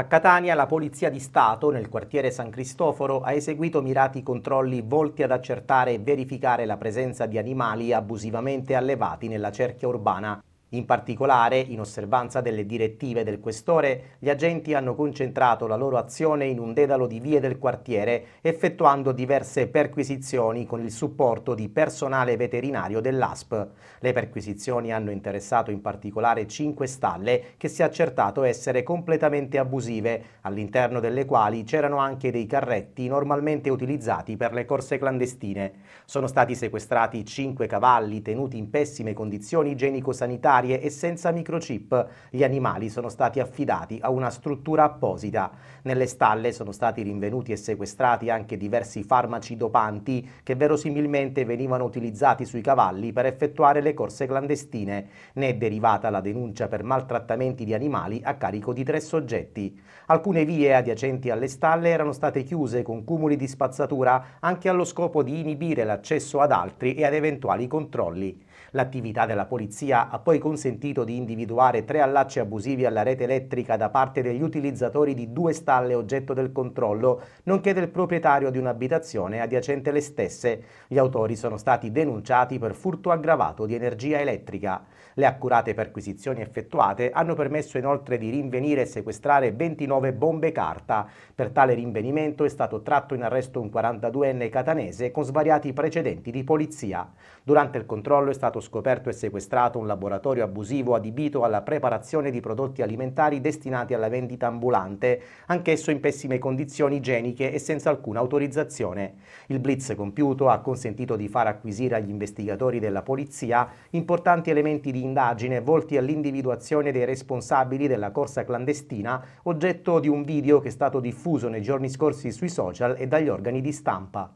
A Catania la Polizia di Stato, nel quartiere San Cristoforo, ha eseguito mirati controlli volti ad accertare e verificare la presenza di animali abusivamente allevati nella cerchia urbana. In particolare, in osservanza delle direttive del questore, gli agenti hanno concentrato la loro azione in un dedalo di vie del quartiere, effettuando diverse perquisizioni con il supporto di personale veterinario dell'ASP. Le perquisizioni hanno interessato in particolare cinque stalle che si è accertato essere completamente abusive, all'interno delle quali c'erano anche dei carretti normalmente utilizzati per le corse clandestine. Sono stati sequestrati cinque cavalli tenuti in pessime condizioni igienico-sanitarie veterinarie e senza microchip. Gli animali sono stati affidati a una struttura apposita. Nelle stalle sono stati rinvenuti e sequestrati anche diversi farmaci dopanti che verosimilmente venivano utilizzati sui cavalli per effettuare le corse clandestine. Ne è derivata la denuncia per maltrattamenti di animali a carico di tre soggetti. Alcune vie adiacenti alle stalle erano state chiuse con cumuli di spazzatura anche allo scopo di inibire l'accesso ad altri e ad eventuali controlli. L'attività della polizia ha poi consentito di individuare tre allacci abusivi alla rete elettrica da parte degli utilizzatori di due stalle oggetto del controllo, nonché del proprietario di un'abitazione adiacente le stesse. Gli autori sono stati denunciati per furto aggravato di energia elettrica. Le accurate perquisizioni effettuate hanno permesso inoltre di rinvenire e sequestrare 29 bombe carta. Per tale rinvenimento è stato tratto in arresto un 42enne catanese con svariati precedenti di polizia. Durante il controllo è stato stato scoperto e sequestrato un laboratorio abusivo adibito alla preparazione di prodotti alimentari destinati alla vendita ambulante, anch'esso in pessime condizioni igieniche e senza alcuna autorizzazione. Il blitz compiuto ha consentito di far acquisire agli investigatori della polizia importanti elementi di indagine volti all'individuazione dei responsabili della corsa clandestina, oggetto di un video che è stato diffuso nei giorni scorsi sui social e dagli organi di stampa.